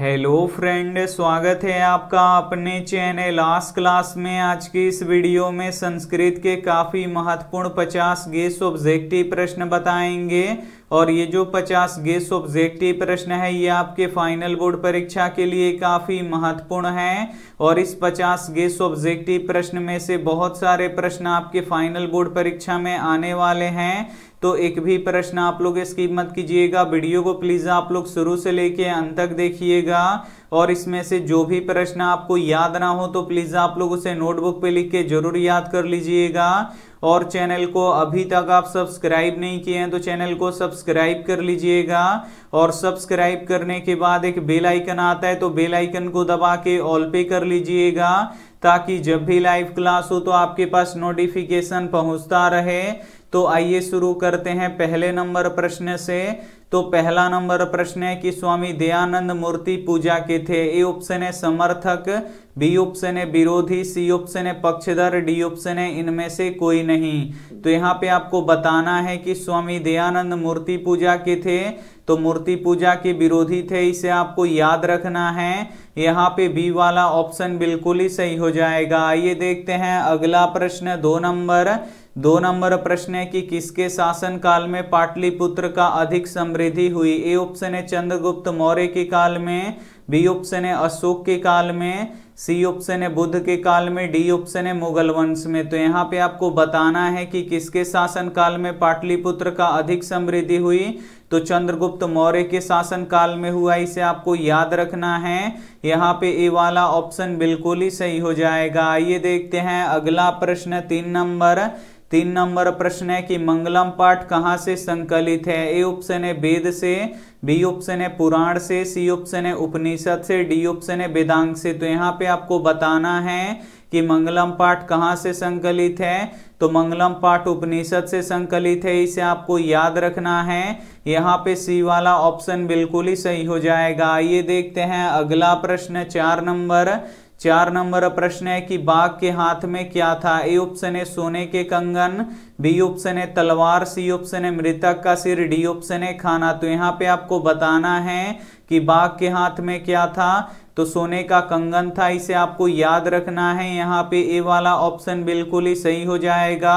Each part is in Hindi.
हेलो फ्रेंड स्वागत है आपका अपने चैनल लास्ट क्लास में आज की इस वीडियो में संस्कृत के काफ़ी महत्वपूर्ण 50 गेस ऑब्जेक्टिव प्रश्न बताएंगे और ये जो 50 गेस ऑब्जेक्टिव प्रश्न है ये आपके फाइनल बोर्ड परीक्षा के लिए काफ़ी महत्वपूर्ण है और इस 50 गेस ऑब्जेक्टिव प्रश्न में से बहुत सारे प्रश्न आपके फाइनल बोर्ड परीक्षा में आने वाले हैं तो एक भी प्रश्न आप लोग इसकी मत कीजिएगा वीडियो को प्लीज़ आप लोग शुरू से लेके अंत तक देखिएगा और इसमें से जो भी प्रश्न आपको याद ना हो तो प्लीज़ आप लोग उसे नोटबुक पे लिख के जरूर याद कर लीजिएगा और चैनल को अभी तक आप सब्सक्राइब नहीं किए हैं तो चैनल को सब्सक्राइब कर लीजिएगा और सब्सक्राइब करने के बाद एक बेल आइकन आता है तो बेल आइकन को दबा के ऑल पे कर लीजिएगा ताकि जब भी लाइव क्लास हो तो आपके पास नोटिफिकेशन पहुंचता रहे तो आइए शुरू करते हैं पहले नंबर प्रश्न से तो पहला नंबर प्रश्न है कि स्वामी दयानंद मूर्ति पूजा के थे ए ऑप्शन है समर्थक बी ऑप्शन है विरोधी सी ऑप्शन है पक्षधर डी ऑप्शन है इनमें से कोई नहीं तो यहाँ पे आपको बताना है कि स्वामी दयानंद मूर्ति पूजा के थे तो मूर्ति पूजा के विरोधी थे इसे आपको याद रखना है यहाँ पे बी वाला ऑप्शन बिल्कुल ही सही हो जाएगा आइए देखते हैं अगला प्रश्न दो नंबर दो नंबर प्रश्न है कि किसके शासन काल में पाटलिपुत्र का अधिक समृद्धि हुई ए ऑप्शन है चंद्रगुप्त मौर्य के काल में बी ऑप्शन है अशोक के काल में सी ऑप्शन है बुद्ध के काल में डी ऑप्शन है मुगल वंश में तो यहाँ पे आपको बताना है कि किसके शासन काल में पाटलिपुत्र का अधिक समृद्धि हुई तो चंद्रगुप्त मौर्य के शासन काल में हुआ इसे आपको याद रखना है यहाँ पे ए वाला ऑप्शन बिल्कुल ही सही हो जाएगा आइए देखते हैं अगला प्रश्न तीन नंबर तीन नंबर प्रश्न है कि मंगलम पाठ कहाँ से संकलित है ए ऑप्शन है वेद से बी ऑप्शन है पुराण से सी ऑप्शन है उपनिषद से डी ऑप्शन है वेदांग से तो यहाँ पे आपको बताना है कि मंगलम पाठ कहाँ से संकलित है तो मंगलम पाठ उपनिषद से संकलित है इसे आपको याद रखना है यहाँ पे सी वाला ऑप्शन बिल्कुल ही सही हो जाएगा ये देखते हैं अगला प्रश्न चार नंबर चार नंबर प्रश्न है कि बाघ के हाथ में क्या था ए ऑप्शन है सोने के कंगन बी ऑप्शन है तलवार सी ऑप्शन है मृतक का सिर डी ऑप्शन है खाना तो यहाँ पे आपको बताना है कि बाघ के हाथ में क्या था तो सोने का कंगन था इसे आपको याद रखना है यहाँ पे ए वाला ऑप्शन बिल्कुल ही सही हो जाएगा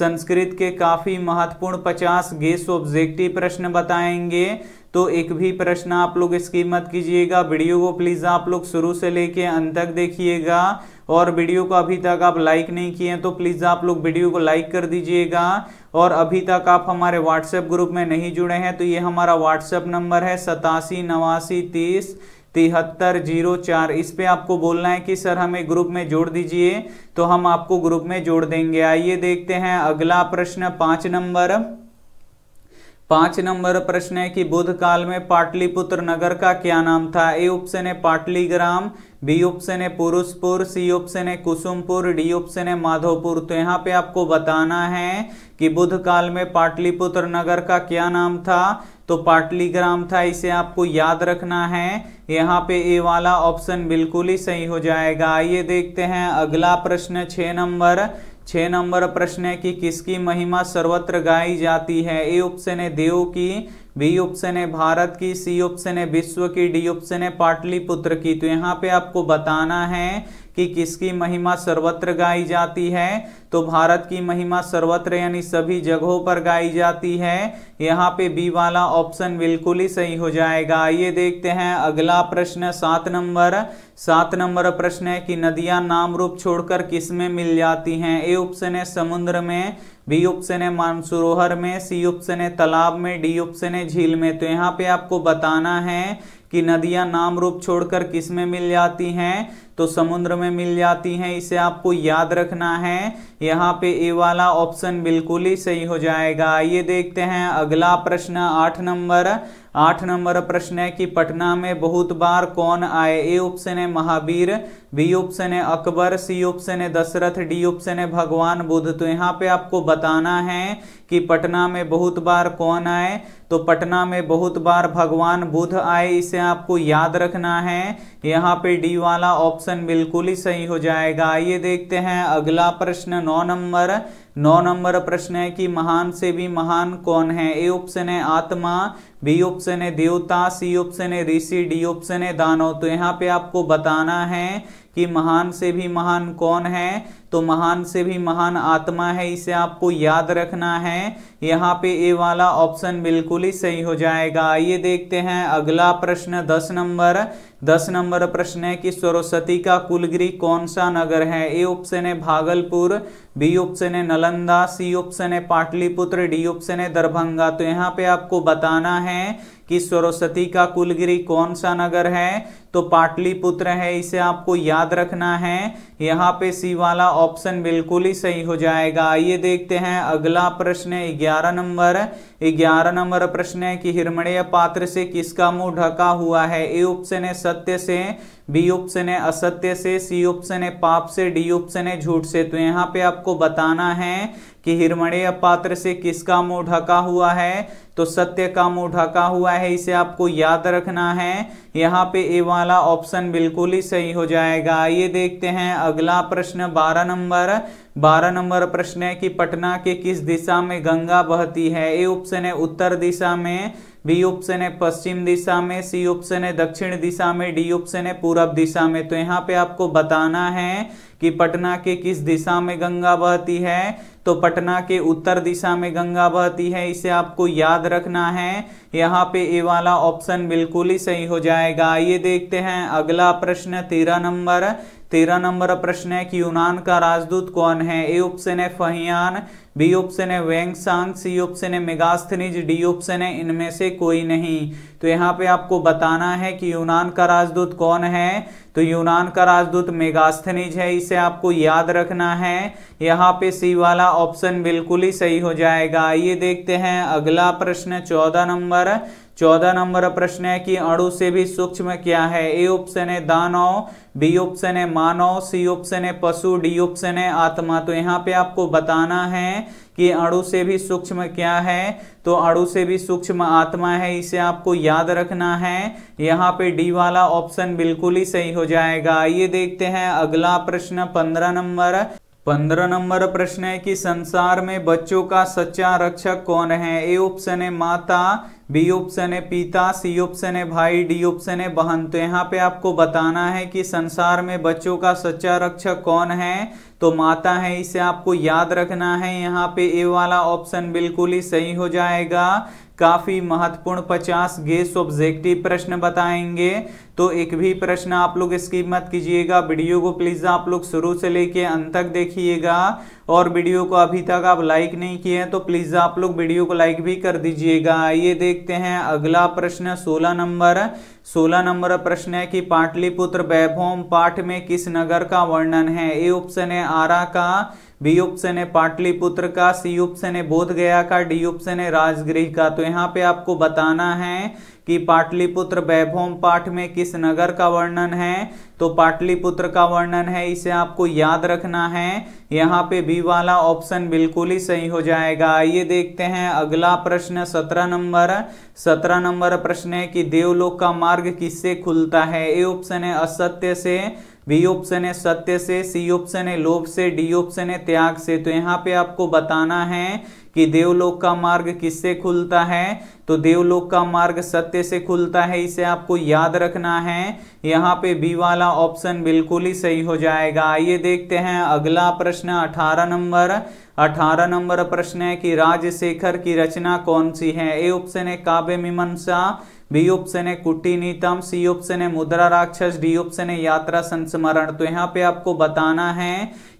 संस्कृत के काफी महत्वपूर्ण 50 गेस ऑब्जेक्टिव प्रश्न बताएंगे तो एक भी प्रश्न आप लोग इसकी मत कीजिएगा वीडियो को प्लीज़ आप लोग शुरू से लेके अंत तक देखिएगा और वीडियो को अभी तक आप लाइक नहीं किए हैं तो प्लीज़ आप लोग वीडियो को लाइक कर दीजिएगा और अभी तक आप हमारे व्हाट्सएप ग्रुप में नहीं जुड़े हैं तो ये हमारा व्हाट्सएप नंबर है सतासी नवासी तीस तिहत्तर जीरो चार इस पर आपको बोलना है कि सर हमें ग्रुप में जोड़ दीजिए तो हम आपको ग्रुप में जोड़ देंगे आइए देखते हैं अगला प्रश्न पाँच नंबर पांच नंबर प्रश्न है कि बुद्ध काल में पाटलिपुत्र नगर का क्या नाम था ए ऑप्शन है पाटलीग्राम बी ऑप्शन है पुरुषपुर सी ऑप्शन है कुसुमपुर डी ऑप्शन है माधोपुर तो यहाँ पे आपको बताना है कि बुद्ध काल में पाटलिपुत्र नगर का क्या नाम था तो पाटलीग्राम था इसे आपको याद रखना है यहाँ पे ए वाला ऑप्शन बिल्कुल ही सही हो जाएगा आइए देखते हैं अगला प्रश्न छ नंबर छह नंबर प्रश्न है कि किसकी महिमा सर्वत्र गाई जाती है ए ऑप्शन है देव की बी ऑप्शन है भारत की सी ऑप्शन है विश्व की डी ऑप्शन है पाटलिपुत्र की तो यहाँ पे आपको बताना है कि किसकी महिमा सर्वत्र गाई जाती है तो भारत की महिमा सर्वत्र यानी सभी जगहों पर गाई जाती है यहाँ पे बी वाला ऑप्शन बिल्कुल ही सही हो जाएगा आइए देखते हैं अगला प्रश्न सात नंबर सात नंबर प्रश्न है कि नदियाँ नाम रूप छोड़कर किस में मिल जाती हैं ए ऑप्शन है समुद्र में बी ऑप्शन है मानसरोहर में सी ऑप्शन है तालाब में डी ऑप्शन है झील में तो यहाँ पे आपको बताना है कि नदियां नाम रूप छोड़कर किस में मिल जाती हैं तो समुद्र में मिल जाती हैं इसे आपको याद रखना है यहाँ पे ए वाला ऑप्शन बिल्कुल ही सही हो जाएगा आइए देखते हैं अगला प्रश्न आठ नंबर आठ नंबर प्रश्न है कि पटना में बहुत बार कौन आए ए ऑप्शन है महावीर बी ऑप्शन है अकबर सी ऑप्शन है दशरथ डी ऑप्शन है भगवान बुद्ध तो यहाँ पे आपको बताना है कि पटना में बहुत बार कौन आए तो पटना में बहुत बार भगवान बुद्ध आए इसे आपको याद रखना है यहाँ पे डी वाला ऑप्शन बिल्कुल ही सही हो जाएगा आइए देखते हैं अगला प्रश्न नौ नंबर नौ नंबर प्रश्न है कि महान से भी महान कौन है ए ऑप्शन है आत्मा बी ऑप्शन है देवता सी ऑप्शन है ऋषि डी ऑप्शन है दानव तो यहाँ पे आपको बताना है कि महान से भी महान कौन है तो महान से भी महान आत्मा है इसे आपको याद रखना है यहाँ पे ए वाला ऑप्शन बिल्कुल ही सही हो जाएगा आइए देखते हैं अगला प्रश्न दस नंबर दस नंबर प्रश्न है कि सरस्वती का कुलगिरी कौन सा नगर है ए ऑप्शन है भागलपुर बी ऑप्शन है नालंदा सी ऑप्शन है पाटलिपुत्र डी ऑप्शन है दरभंगा तो यहाँ पे आपको बताना है कि सरस्वती का कुलगिरी कौन सा नगर है तो पाटलिपुत्र है इसे आपको याद रखना है यहाँ पे सी वाला ऑप्शन बिल्कुल ही सही हो जाएगा आइए देखते हैं अगला प्रश्न है ग्यारह नंबर ग्यारह नंबर प्रश्न है कि हिरमणीय पात्र से किसका मुंह ढका हुआ है ए ऑप्शन है सत्य से बी ऑप्शन है असत्य से सी ऑप्शन है पाप से डी ऑप्शन है झूठ से तो यहाँ पे आपको बताना है कि हिरमणे पात्र से किसका मुंह ढका हुआ है तो सत्य का मुंह ढका हुआ है इसे आपको याद रखना है यहाँ पे ए वाला ऑप्शन बिल्कुल ही सही हो जाएगा आइए देखते हैं अगला प्रश्न बारह नंबर बारह नंबर प्रश्न है कि पटना के किस दिशा में गंगा बहती है ए ऑप्शन है उत्तर दिशा में बी ऑप्शन है पश्चिम दिशा में सी ऑप्शन है दक्षिण दिशा में डी ऑप्शन है पूरब दिशा में तो यहाँ पे आपको बताना है कि पटना के किस दिशा में गंगा बहती है तो पटना के उत्तर दिशा में गंगा बहती है इसे आपको याद रखना है यहाँ पे ये वाला ऑप्शन बिल्कुल ही सही हो जाएगा आइए देखते हैं अगला प्रश्न तेरह नंबर तेरह नंबर प्रश्न है कि यूनान का राजदूत कौन है ए ऑप्शन है फहियान बी ऑप्शन है वेंगसांग सी ऑप्शन है मेगास्थनिज डी ऑप्शन है इनमें से कोई नहीं तो यहाँ पे आपको बताना है कि यूनान का राजदूत कौन है तो यूनान का राजदूत मेगास्थनिज है इसे आपको याद रखना है यहाँ पे सी वाला ऑप्शन बिल्कुल ही सही हो जाएगा ये देखते हैं अगला प्रश्न चौदह नंबर चौदह नंबर प्रश्न है कि अणु से भी सूक्ष्म क्या है ए ऑप्शन है दानव बी ऑप्शन है मानव सी ऑप्शन है पशु डी ऑप्शन है आत्मा तो यहाँ पे आपको बताना है कि अणु से भी सूक्ष्म क्या है तो अणु से भी सूक्ष्म आत्मा है इसे आपको याद रखना है यहाँ पे डी वाला ऑप्शन बिल्कुल ही सही हो जाएगा ये देखते हैं अगला प्रश्न पंद्रह नंबर पंद्रह नंबर प्रश्न है कि संसार में बच्चों का सच्चा रक्षक कौन है ए ऑप्शन है माता बी ऑप्शन है पिता सी ऑप्शन है भाई डी ऑप्शन है बहन तो यहाँ पे आपको बताना है कि संसार में बच्चों का सच्चा रक्षक कौन है तो माता है इसे आपको याद रखना है यहाँ पे ए वाला ऑप्शन बिल्कुल ही सही हो जाएगा काफ़ी महत्वपूर्ण 50 गेस ऑब्जेक्टिव प्रश्न बताएंगे तो एक भी प्रश्न आप लोग स्किप मत कीजिएगा वीडियो को प्लीज़ आप लोग शुरू से लेके अंत तक देखिएगा और वीडियो को अभी तक आप लाइक नहीं किए हैं तो प्लीज़ आप लोग वीडियो को लाइक भी कर दीजिएगा आइए देखते हैं अगला प्रश्न 16 नंबर 16 नंबर प्रश्न है कि पाटलिपुत्र वैभव पाठ में किस नगर का वर्णन है ए ऑप्शन है आरा का बी ऑप्शन है पाटलिपुत्र का सी ऑप्शन है गया का डी ऑप्शन है राजगृह का तो यहाँ पे आपको बताना है कि पाटलिपुत्र वैभोम पाठ में किस नगर का वर्णन है तो पाटलिपुत्र का वर्णन है इसे आपको याद रखना है यहाँ पे बी वाला ऑप्शन बिल्कुल ही सही हो जाएगा आइए देखते हैं अगला प्रश्न सत्रह नंबर सत्रह नंबर प्रश्न है कि देवलोक का मार्ग किससे खुलता है ए ऑप्शन है असत्य से बी ऑप्शन है सत्य से सी ऑप्शन है लोभ से डी ऑप्शन है त्याग से तो यहाँ पे आपको बताना है कि देवलोक का मार्ग किससे खुलता है तो देवलोक का मार्ग सत्य से खुलता है इसे आपको याद रखना है यहाँ पे बी वाला ऑप्शन बिल्कुल ही सही हो जाएगा आइए देखते हैं अगला प्रश्न अठारह नंबर अठारह नंबर प्रश्न है कि राजशेखर की रचना कौन सी है ए ऑप्शन है काव्य मीमांसा बी ऑप्शन है नीतम सी ऑप्शन है मुद्रा राक्षस डी ऑप्शन है यात्रा संस्मरण तो यहाँ पे आपको बताना है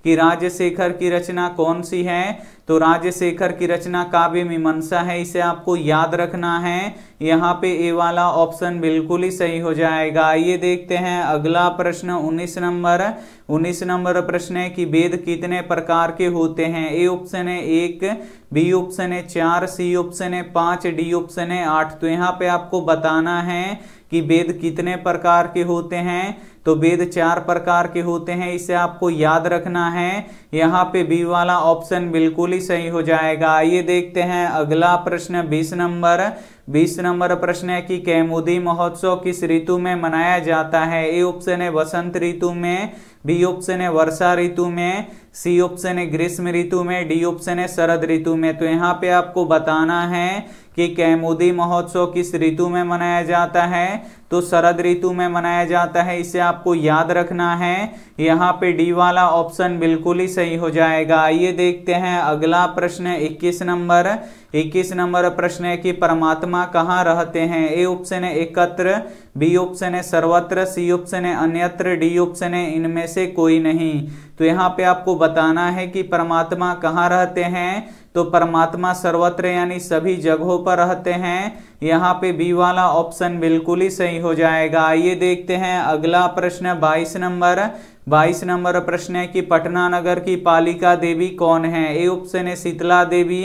कि राजशेखर की रचना कौन सी है तो राजशेखर की रचना काव्य मीमांसा है इसे आपको याद रखना है यहाँ पे ए वाला ऑप्शन बिल्कुल ही सही हो जाएगा आइए देखते हैं अगला प्रश्न 19 नंबर 19 नंबर प्रश्न है कि वेद कितने प्रकार के होते हैं ए ऑप्शन है एक बी ऑप्शन है चार सी ऑप्शन है पांच डी ऑप्शन है आठ तो यहाँ पे आपको बताना है कि वेद कितने प्रकार के होते हैं तो वेद चार प्रकार के होते हैं इसे आपको याद रखना है यहाँ पे बी वाला ऑप्शन बिल्कुल ही सही हो जाएगा आइए देखते हैं अगला प्रश्न 20 नंबर 20 नंबर प्रश्न है कि कैमुदी महोत्सव किस ऋतु में मनाया जाता है ए ऑप्शन है वसंत ऋतु में बी ऑप्शन है वर्षा ऋतु में सी ऑप्शन है ग्रीष्म ऋतु में डी ऑप्शन है शरद ऋतु में तो यहाँ पे आपको बताना है कि कैमुदी महोत्सव किस ऋतु में मनाया जाता है तो शरद ऋतु में मनाया जाता है इसे आपको याद रखना है यहाँ पे डी वाला ऑप्शन बिल्कुल ही सही सही हो जाएगा आइए देखते हैं अगला प्रश्न है इक्कीस नंबर इक्कीस नंबर प्रश्न है कि परमात्मा कहाँ रहते हैं ए ऑप्शन है एकत्र बी ऑप्शन है सर्वत्र सी ऑप्शन है अन्यत्र डी ऑप्शन है इनमें से कोई नहीं तो यहाँ पे आपको बताना है कि परमात्मा कहाँ रहते हैं तो परमात्मा सर्वत्र यानी सभी जगहों पर रहते हैं यहाँ पे बी वाला ऑप्शन बिल्कुल ही सही हो जाएगा आइए देखते हैं अगला प्रश्न बाईस नंबर बाईस नंबर प्रश्न है कि पटना नगर की पालिका देवी कौन है ए ऑप्शन है शीतला देवी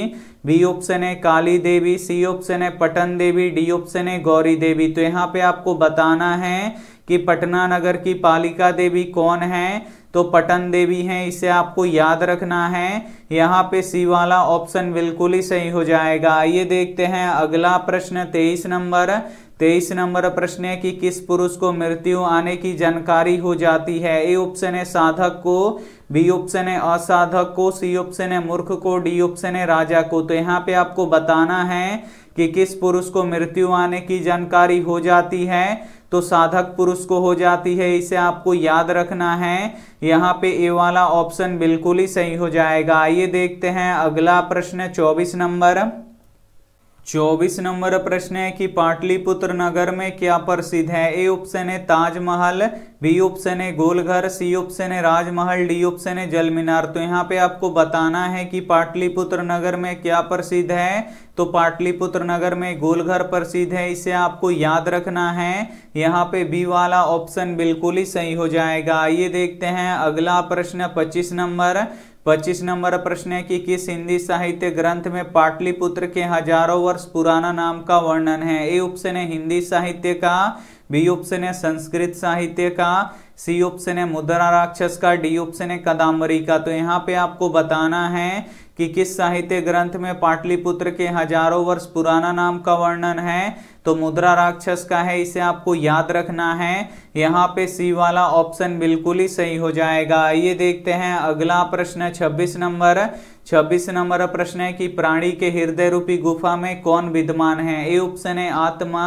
बी ऑप्शन है काली देवी सी ऑप्शन है पटन देवी डी ऑप्शन है गौरी देवी तो यहाँ पे आपको बताना है कि पटना नगर की पालिका देवी कौन है तो पटन देवी हैं इसे आपको याद रखना है यहाँ पे सी वाला ऑप्शन बिल्कुल ही सही हो जाएगा आइए देखते हैं अगला प्रश्न तेईस नंबर तेईस नंबर प्रश्न है कि किस पुरुष को मृत्यु आने की जानकारी हो जाती है ए ऑप्शन है साधक को बी ऑप्शन है असाधक को सी ऑप्शन है मूर्ख को डी ऑप्शन है राजा को तो यहाँ पे आपको बताना है कि किस पुरुष को मृत्यु आने की जानकारी हो जाती है तो साधक पुरुष को हो जाती है इसे आपको याद रखना है यहाँ पे ए वाला ऑप्शन बिल्कुल ही सही हो जाएगा आइए देखते हैं अगला प्रश्न चौबीस नंबर चौबीस नंबर प्रश्न है कि पाटलिपुत्र नगर में क्या प्रसिद्ध है ए ऑप्शन है ताजमहल बी ऑप्शन है गोलघर सी ऑप्शन है राजमहल डी ऑप्शन है जल मीनार तो यहाँ पे आपको बताना है कि पाटलिपुत्र नगर में क्या प्रसिद्ध है तो पाटलिपुत्र नगर में गोलघर प्रसिद्ध है इसे आपको याद रखना है यहाँ पे बी वाला ऑप्शन बिल्कुल ही सही हो जाएगा आइए देखते हैं अगला प्रश्न पच्चीस नंबर पच्चीस नंबर प्रश्न है कि किस हिंदी साहित्य ग्रंथ में पाटलिपुत्र के हजारों वर्ष पुराना नाम का वर्णन है ए ऑप्शन है हिंदी साहित्य का बी ऑप्शन है संस्कृत साहित्य का सी ऑप्शन है मुद्रा राक्षस का डी ऑप्शन है कदम्बरी का तो यहाँ पे आपको बताना है कि किस साहित्य ग्रंथ में पाटलिपुत्र के हजारों वर्ष पुराना नाम का वर्णन है तो मुद्रा राक्षस का है इसे आपको याद रखना है यहाँ पे सी वाला ऑप्शन बिल्कुल ही सही हो जाएगा आइए देखते हैं अगला प्रश्न 26 नंबर 26 नंबर प्रश्न है कि प्राणी के हृदय रूपी गुफा में कौन विद्यमान है ए ऑप्शन है आत्मा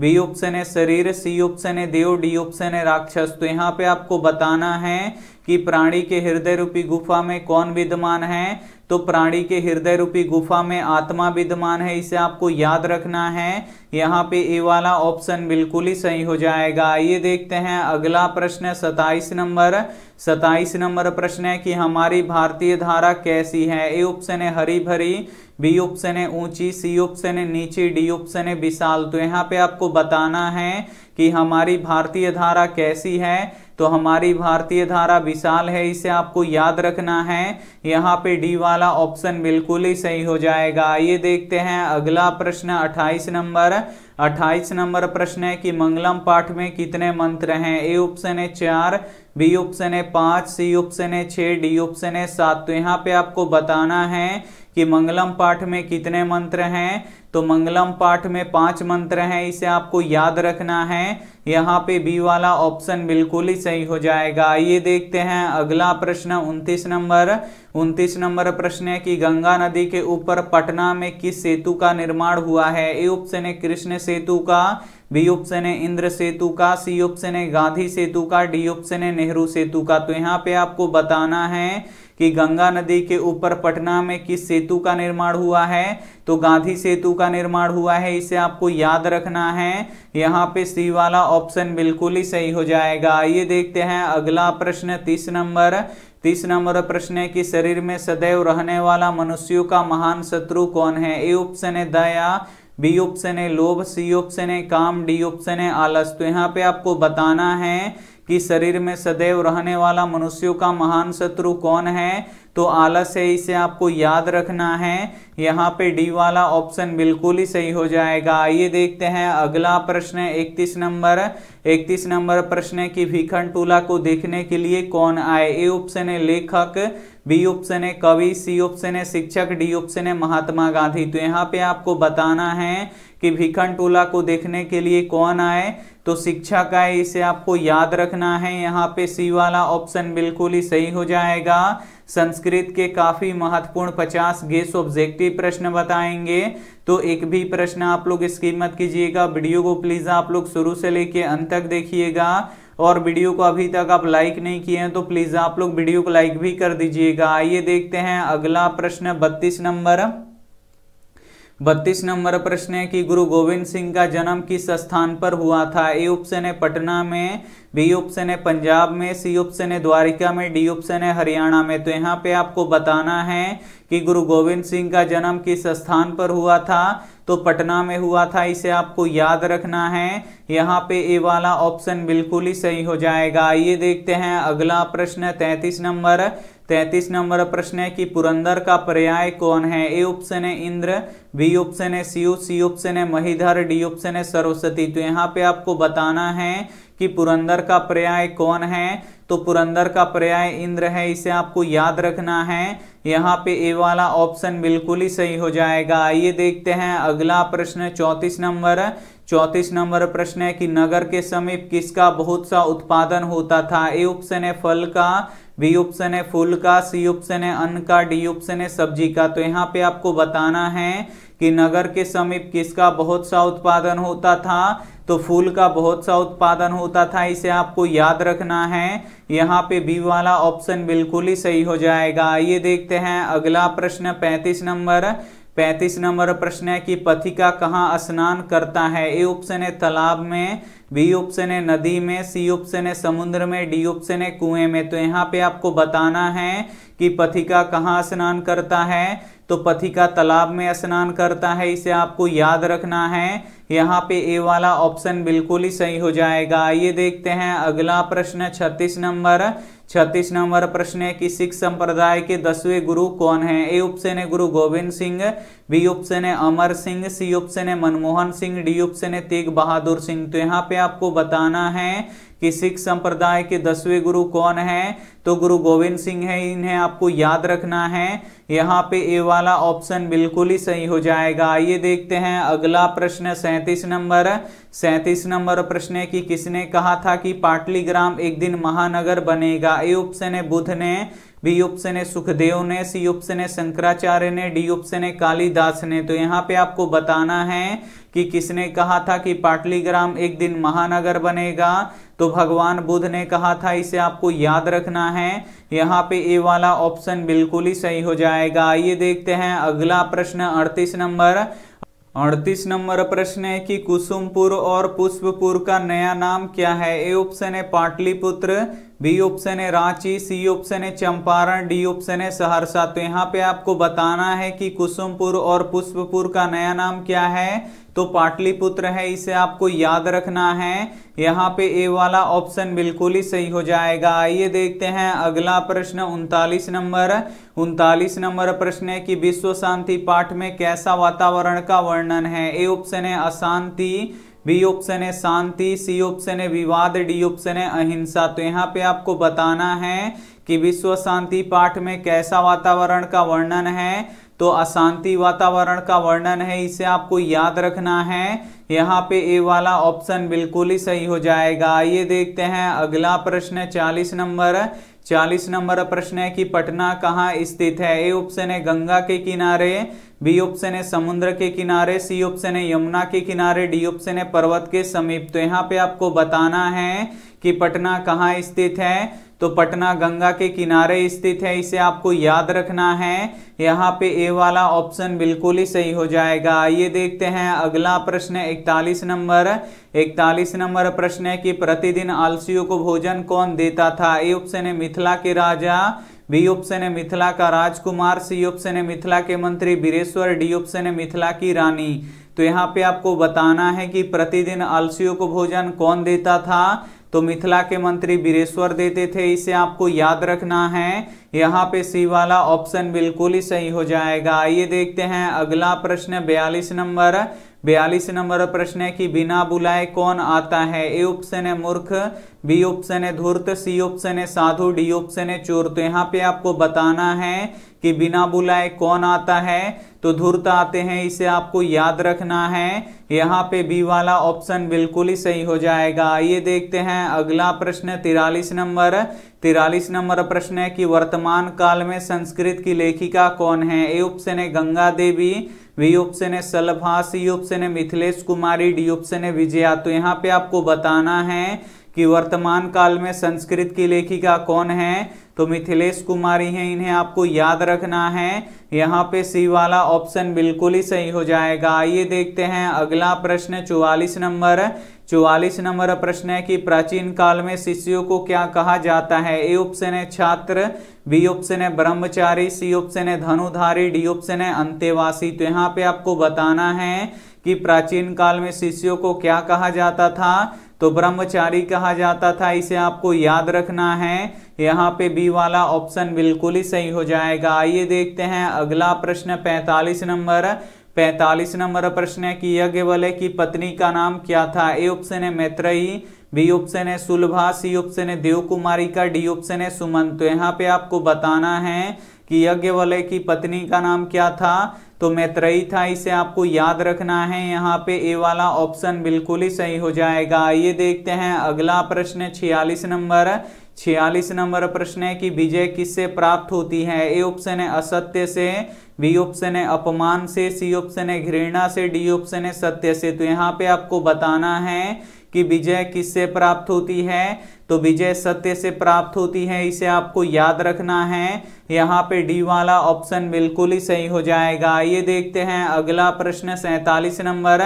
बी ऑप्शन है शरीर सी ऑप्शन है देव डी ऑप्शन है राक्षस तो यहाँ पे आपको बताना है कि प्राणी के हृदय रूपी गुफा में कौन विद्यमान है तो प्राणी के हृदय रूपी गुफा में आत्मा विद्यमान है इसे आपको याद रखना है यहाँ पे ये वाला ऑप्शन बिल्कुल ही सही हो जाएगा आइए देखते हैं अगला प्रश्न है सताइस नंबर सताइस नंबर प्रश्न है कि हमारी भारतीय धारा कैसी है ए ऑप्शन है हरी भरी बी ऑप्शन है ऊंची सी ऑप्शन है नीचे डी ऑप्शन है विशाल तो यहाँ पे आपको बताना है कि हमारी भारतीय धारा कैसी है तो हमारी भारतीय धारा विशाल है इसे आपको याद रखना है यहाँ पे डी वाला ऑप्शन बिल्कुल ही सही हो जाएगा आइए देखते हैं अगला प्रश्न 28 नंबर 28 नंबर प्रश्न है कि मंगलम पाठ में कितने मंत्र हैं ए ऑप्शन है चार बी ऑप्शन है पांच सी ऑप्शन है छह डी ऑप्शन है सात तो यहाँ पे आपको बताना है कि मंगलम पाठ में कितने मंत्र हैं तो मंगलम पाठ में पांच मंत्र हैं इसे आपको याद रखना है यहाँ पे बी वाला ऑप्शन बिल्कुल ही सही हो जाएगा आइए देखते हैं अगला प्रश्न उन्तीस नंबर उन्तीस नंबर प्रश्न है कि गंगा नदी के ऊपर पटना में किस सेतु का निर्माण हुआ है ए ऑप्शन है कृष्ण सेतु का बी ऑप्शन है इंद्र सेतु का सी ऑप्शन है गांधी सेतु का डी ऑप्शन है नेहरू सेतु का तो यहाँ पे आपको बताना है कि गंगा नदी के ऊपर पटना में किस सेतु का निर्माण हुआ है तो गांधी सेतु का निर्माण हुआ है इसे आपको याद रखना है यहाँ पे सी वाला ऑप्शन बिल्कुल ही सही हो जाएगा आइए देखते हैं अगला प्रश्न तीस नंबर तीस नंबर प्रश्न है कि शरीर में सदैव रहने वाला मनुष्यों का महान शत्रु कौन है ए ऑप्शन है दया बी ऑप्शन है लोभ सी ऑप्शन है काम डी ऑप्शन है आलस तो यहाँ पे आपको बताना है कि शरीर में सदैव रहने वाला मनुष्यों का महान शत्रु कौन है तो आलस है इसे आपको याद रखना है यहाँ पे डी वाला ऑप्शन बिल्कुल ही सही हो जाएगा आइए देखते हैं अगला प्रश्न 31 नंबर 31 नंबर प्रश्न है कि भीखंड टूला को देखने के लिए कौन आए ए ऑप्शन है लेखक बी ऑप्शन है कवि सी ऑप्शन है शिक्षक डी ऑप्शन है महात्मा गांधी तो यहाँ पे आपको बताना है कि भीखन टोला को देखने के लिए कौन आए तो शिक्षा का है इसे आपको याद रखना है यहाँ पे सी वाला ऑप्शन बिल्कुल ही सही हो जाएगा संस्कृत के काफ़ी महत्वपूर्ण 50 गेस ऑब्जेक्टिव प्रश्न बताएंगे तो एक भी प्रश्न आप लोग इसकी मत कीजिएगा वीडियो को प्लीज़ आप लोग शुरू से लेके अंत तक देखिएगा और वीडियो को अभी तक आप लाइक नहीं किए हैं तो प्लीज़ आप लोग वीडियो को लाइक भी कर दीजिएगा आइए देखते हैं अगला प्रश्न बत्तीस नंबर बत्तीस नंबर प्रश्न है कि गुरु गोविंद सिंह का जन्म किस स्थान पर हुआ था ए ऑप्शन है पटना में बी ऑप्शन है पंजाब में सी ऑप्शन है द्वारिका में डी ऑप्शन है हरियाणा में तो यहाँ पे आपको बताना है कि गुरु गोविंद सिंह का जन्म किस स्थान पर हुआ था तो पटना में हुआ था इसे आपको याद रखना है यहाँ पे ए वाला ऑप्शन बिल्कुल ही सही हो जाएगा आइए देखते हैं अगला प्रश्न तैतीस नंबर तैतीस नंबर प्रश्न है कि पुरंदर का पर्याय कौन है ए ऑप्शन है इंद्र बी ऑप्शन है सीयू सी ऑप्शन है महीधर डी ऑप्शन है सरस्वती तो यहाँ पे आपको बताना है कि पुरंदर का पर्याय कौन है तो पुरंदर का पर्याय इंद्र है इसे आपको याद रखना है यहाँ पे ए वाला ऑप्शन बिल्कुल ही सही हो जाएगा आइए देखते हैं अगला प्रश्न चौंतीस नंबर चौतीस नंबर प्रश्न है कि नगर के समीप किसका बहुत सा उत्पादन होता था ए ऑप्शन है फल का बी ऑप्शन है फूल का सी ऑप्शन है अन्न का डी ऑप्शन है सब्जी का तो यहाँ पे आपको बताना है कि नगर के समीप किसका बहुत सा उत्पादन होता था तो फूल का बहुत सा उत्पादन होता था इसे आपको याद रखना है यहाँ पे बी वाला ऑप्शन बिल्कुल ही सही हो जाएगा आइए देखते हैं अगला प्रश्न पैंतीस नंबर पैंतीस नंबर प्रश्न है कि पथिका कहाँ स्नान करता है ए ऑप्शन है तालाब में बी ऑप्शन है नदी में सी ऑप्शन है समुद्र में डी ऑप्शन है कुएं में तो यहाँ पे आपको बताना है कि पथिका कहाँ स्नान करता है तो पथिका तालाब में स्नान करता है इसे आपको याद रखना है यहाँ पे ए वाला ऑप्शन बिल्कुल ही सही हो जाएगा आइए देखते हैं अगला प्रश्न छत्तीस नंबर छत्तीस नंबर प्रश्न है कि सिख संप्रदाय के दसवें गुरु कौन है ए ऑप्शन है गुरु गोविंद सिंह बी ऑप्शन है अमर सिंह सी ऑप्शन है मनमोहन सिंह डी ऑप्शन है तेग बहादुर सिंह तो यहाँ पे आपको बताना है कि सिख संप्रदाय के दसवें गुरु कौन है तो गुरु गोविंद सिंह है इन्हें आपको याद रखना है यहाँ पे ए वाला ऑप्शन बिल्कुल ही सही हो जाएगा आइए देखते हैं अगला प्रश्न सैंतीस नंबर सैंतीस नंबर प्रश्न है कि किसने कहा था कि पाटली ग्राम एक दिन महानगर बनेगा ए ऑप्शन है बुध ने बी ऑप्शन है सुखदेव ने सी ऑप्शन है शंकराचार्य ने डी ऑप्शन है कालिदास ने तो यहाँ पे आपको बताना है कि किसने कहा था कि पाटलीग्राम एक दिन महानगर बनेगा तो भगवान बुद्ध ने कहा था इसे आपको याद रखना है यहाँ पे ए वाला ऑप्शन बिल्कुल ही सही हो जाएगा आइए देखते हैं अगला प्रश्न अड़तीस नंबर अड़तीस नंबर प्रश्न है कि कुसुमपुर और पुष्पपुर का नया नाम क्या है ए ऑप्शन है पाटलिपुत्र बी ऑप्शन है रांची सी ऑप्शन है चंपारण डी ऑप्शन है सहरसा तो यहाँ पे आपको बताना है कि कुसुमपुर और पुष्पपुर का नया नाम क्या है तो पाटलिपुत्र है इसे आपको याद रखना है यहाँ पे ए वाला ऑप्शन बिल्कुल ही सही हो जाएगा आइए देखते हैं अगला प्रश्न उनतालीस नंबर उनतालीस नंबर प्रश्न है कि विश्व शांति पाठ में कैसा वातावरण का वर्णन है ए ऑप्शन है अशांति बी ऑप्शन है शांति सी ऑप्शन है विवाद डी ऑप्शन है अहिंसा तो यहाँ पे आपको बताना है कि विश्व शांति पाठ में कैसा वातावरण का वर्णन है तो अशांति वातावरण का वर्णन है इसे आपको याद रखना है यहाँ पे ए वाला ऑप्शन बिल्कुल ही सही हो जाएगा आइए देखते हैं अगला प्रश्न चालीस नंबर चालीस नंबर प्रश्न है कि पटना कहाँ स्थित है ए ऑप्शन है गंगा के किनारे बी ऑप्शन है समुद्र के किनारे सी ऑप्शन है यमुना के किनारे डी ऑप्शन है पर्वत के समीप तो यहाँ पे आपको बताना है कि पटना कहाँ स्थित है तो पटना गंगा के किनारे स्थित है इसे आपको याद रखना है यहाँ पे ए वाला ऑप्शन बिल्कुल ही सही हो जाएगा आइए देखते हैं अगला प्रश्न है इकतालीस नंबर इकतालीस नंबर प्रश्न है कि प्रतिदिन आलसियों को भोजन कौन देता था ए ऑप्शन है मिथिला के राजा बी ऑप्शन है मिथिला का राजकुमार सी ऑप्शन है मिथिला के मंत्री बीरेश्वर डी ऑप्शन है मिथिला की रानी तो यहाँ पे आपको बताना है कि प्रतिदिन आलसियों को भोजन कौन देता था तो मिथिला के मंत्री बीरेश्वर देते थे इसे आपको याद रखना है यहाँ पे सी वाला ऑप्शन बिल्कुल ही सही हो जाएगा आइए देखते हैं अगला प्रश्न बयालीस नंबर बयालीस नंबर प्रश्न है कि बिना बुलाए कौन आता है ए ऑप्शन है मूर्ख बी ऑप्शन है धूर्त सी ऑप्शन है साधु डी ऑप्शन है चोर तो यहाँ पे आपको बताना है कि बिना बुलाए कौन आता है तो धूर्त आते हैं इसे आपको याद रखना है यहाँ पे बी वाला ऑप्शन बिल्कुल ही सही हो जाएगा आइए देखते हैं अगला प्रश्न तिरालीस नंबर तिरालीस नंबर प्रश्न है कि वर्तमान काल में संस्कृत की लेखिका कौन है ए ऑप्शन है गंगा देवी वी ऑप्शन है सलभा सी ऑप्शन है मिथिलेश कुमारी डी ऑप्शन है विजया तो यहाँ पे आपको बताना है कि वर्तमान काल में संस्कृत की लेखिका कौन है तो मिथिलेश कुमारी हैं इन्हें आपको याद रखना है यहाँ पे सी वाला ऑप्शन बिल्कुल ही सही हो जाएगा आइए देखते हैं अगला प्रश्न चौवालीस नंबर चौवालीस नंबर प्रश्न है कि प्राचीन काल में शिष्यों को क्या कहा जाता है ए ऑप्शन है छात्र बी ऑप्शन है ब्रह्मचारी सी ऑप्शन है धनुधारी डी ऑप्शन है अंत्यवासी तो यहाँ पे आपको बताना है कि प्राचीन काल में शिष्यों को क्या कहा जाता था तो ब्रह्मचारी कहा जाता था इसे आपको याद रखना है यहाँ पे बी वाला ऑप्शन बिल्कुल ही सही हो जाएगा आइए देखते हैं अगला प्रश्न पैंतालीस नंबर पैंतालीस नंबर प्रश्न है कि यज्ञ यज्ञवल्य की पत्नी का नाम क्या था ए ऑप्शन है मैत्रेयी बी ऑप्शन है सुलभा सी ऑप्शन है देव कुमारी का डी ऑप्शन है सुमन तो यहाँ पे आपको बताना है कि यज्ञ यज्ञवलय की पत्नी का नाम क्या था तो मैत्रेयी था इसे आपको याद रखना है यहाँ पे ए वाला ऑप्शन बिल्कुल ही सही हो जाएगा आइए देखते हैं अगला प्रश्न छियालीस नंबर छियालीस नंबर प्रश्न है कि विजय किससे प्राप्त होती है ए ऑप्शन है असत्य से बी ऑप्शन है अपमान से सी ऑप्शन है घृणा से डी ऑप्शन है सत्य से तो यहाँ पे आपको बताना है कि विजय किससे प्राप्त होती है तो विजय सत्य से प्राप्त होती है इसे आपको याद रखना है यहाँ पे डी वाला ऑप्शन बिल्कुल ही सही हो जाएगा ये देखते हैं अगला प्रश्न सैतालीस नंबर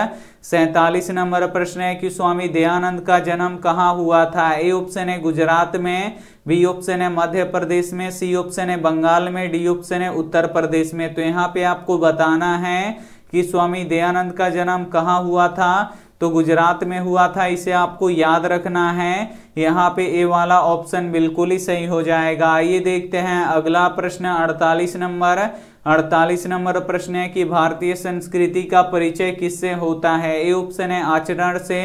सैतालीस नंबर प्रश्न है कि स्वामी दयानंद का जन्म कहाँ हुआ था ए ऑप्शन है गुजरात में बी ऑप्शन है मध्य प्रदेश में सी ऑप्शन है बंगाल में डी ऑप्शन है उत्तर प्रदेश में तो यहाँ पे आपको बताना है कि स्वामी दयानंद का जन्म कहाँ हुआ था तो गुजरात में हुआ था इसे आपको याद रखना है यहाँ पे ए वाला ऑप्शन बिल्कुल ही सही हो जाएगा आइए देखते हैं अगला प्रश्न 48 नंबर 48 नंबर प्रश्न है कि भारतीय संस्कृति का परिचय किससे होता है ए ऑप्शन है आचरण से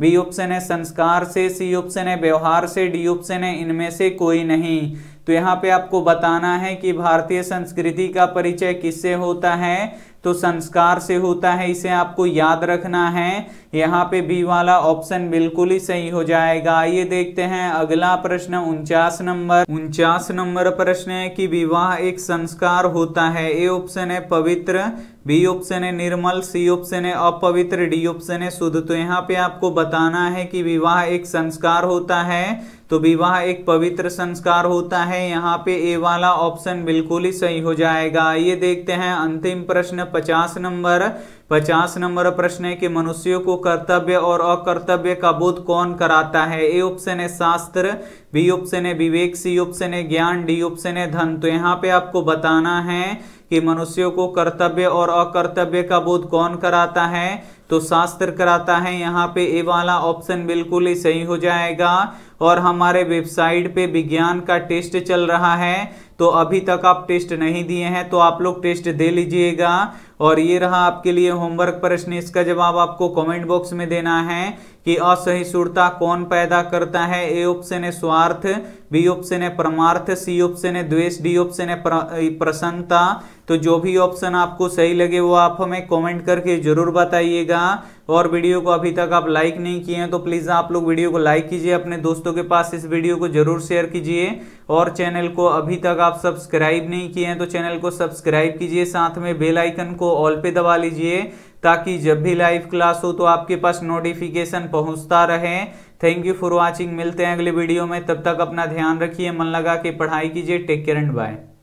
बी ऑप्शन है संस्कार से सी ऑप्शन है व्यवहार से डी ऑप्शन है इनमें से कोई नहीं तो यहाँ पे आपको बताना है कि भारतीय संस्कृति का परिचय किससे होता है तो संस्कार से होता है इसे आपको याद रखना है यहाँ पे बी वाला ऑप्शन बिल्कुल ही सही हो जाएगा आइए देखते हैं अगला प्रश्न उनचास नंबर उनचास नंबर प्रश्न है कि विवाह एक संस्कार होता है ए ऑप्शन है पवित्र बी ऑप्शन है निर्मल सी ऑप्शन है अपवित्र डी ऑप्शन है शुद्ध तो यहाँ पे आपको बताना है कि विवाह एक संस्कार होता है तो विवाह एक पवित्र संस्कार होता है यहाँ पे ए वाला ऑप्शन बिल्कुल ही सही हो जाएगा ये देखते हैं अंतिम प्रश्न पचास नंबर पचास नंबर प्रश्न है कि मनुष्यों को कर्तव्य और अकर्तव्य का बोध कौन कराता है ए ऑप्शन है शास्त्र बी ऑप्शन है विवेक सी ऑप्शन है ज्ञान डी ऑप्शन है धन तो यहाँ पे आपको बताना है कि मनुष्यों को कर्तव्य और अकर्तव्य का बोध कौन कराता है तो शास्त्र कराता है यहाँ पे ए वाला ऑप्शन बिल्कुल ही सही हो जाएगा और हमारे वेबसाइट पे विज्ञान का टेस्ट चल रहा है तो अभी तक आप टेस्ट नहीं दिए हैं तो आप लोग टेस्ट दे लीजिएगा और ये रहा आपके लिए होमवर्क प्रश्न इसका जवाब आपको कमेंट बॉक्स में देना है कि असहिष्णुता कौन पैदा करता है ए ऑप्शन है स्वार्थ बी ऑप्शन है परमार्थ सी ऑप्शन है द्वेष डी ऑप्शन है प्रसन्नता तो जो भी ऑप्शन आपको सही लगे वो आप हमें कमेंट करके जरूर बताइएगा और वीडियो को अभी तक आप लाइक नहीं किए हैं तो प्लीज़ आप लोग वीडियो को लाइक कीजिए अपने दोस्तों के पास इस वीडियो को जरूर शेयर कीजिए और चैनल को अभी तक आप सब्सक्राइब नहीं किए हैं तो चैनल को सब्सक्राइब कीजिए साथ में बेल आइकन को ऑल पे दबा लीजिए ताकि जब भी लाइव क्लास हो तो आपके पास नोटिफिकेशन पहुंचता रहे थैंक यू फॉर वॉचिंग मिलते हैं अगले वीडियो में तब तक अपना ध्यान रखिए मन लगा के पढ़ाई कीजिए टेक केयर एंड बाय